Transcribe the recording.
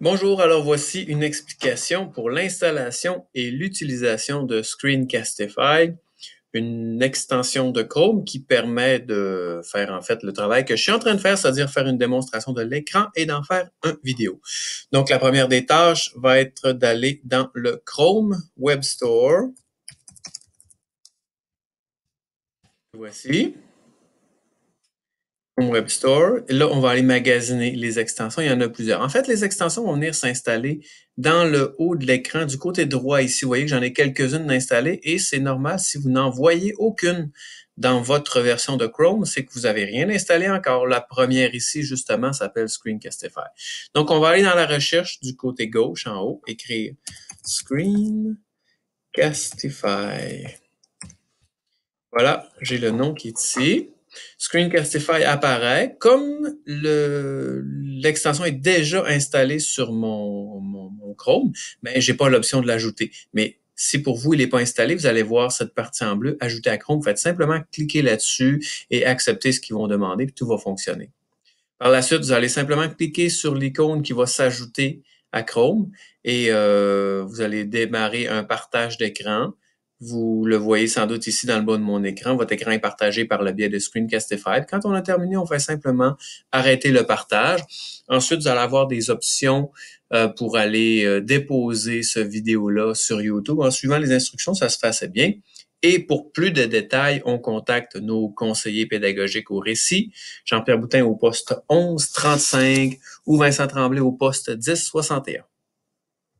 Bonjour, alors voici une explication pour l'installation et l'utilisation de Screencastify, une extension de Chrome qui permet de faire en fait le travail que je suis en train de faire, c'est-à-dire faire une démonstration de l'écran et d'en faire un vidéo. Donc la première des tâches va être d'aller dans le Chrome Web Store. Voici. Web Store. là, on va aller magasiner les extensions. Il y en a plusieurs. En fait, les extensions vont venir s'installer dans le haut de l'écran, du côté droit ici. Vous voyez que j'en ai quelques-unes installées et c'est normal si vous n'en voyez aucune dans votre version de Chrome, c'est que vous n'avez rien installé encore. La première ici, justement, s'appelle Screencastify. Donc, on va aller dans la recherche du côté gauche en haut, écrire Screencastify. Voilà, j'ai le nom qui est ici. Screencastify apparaît. Comme l'extension est déjà installée sur mon, Chrome, mais j'ai pas l'option de l'ajouter. Mais si pour vous, il n'est pas installé, vous allez voir cette partie en bleu, ajouter à Chrome. Vous faites simplement cliquer là-dessus et accepter ce qu'ils vont demander, puis tout va fonctionner. Par la suite, vous allez simplement cliquer sur l'icône qui va s'ajouter à Chrome et euh, vous allez démarrer un partage d'écran. Vous le voyez sans doute ici dans le bas de mon écran. Votre écran est partagé par le biais de Screencastify. Quand on a terminé, on fait simplement arrêter le partage. Ensuite, vous allez avoir des options euh, pour aller euh, déposer ce vidéo-là sur YouTube. En suivant les instructions, ça se fait bien. Et pour plus de détails, on contacte nos conseillers pédagogiques au récit, Jean-Pierre Boutin au poste 1135 ou Vincent Tremblay au poste 1061.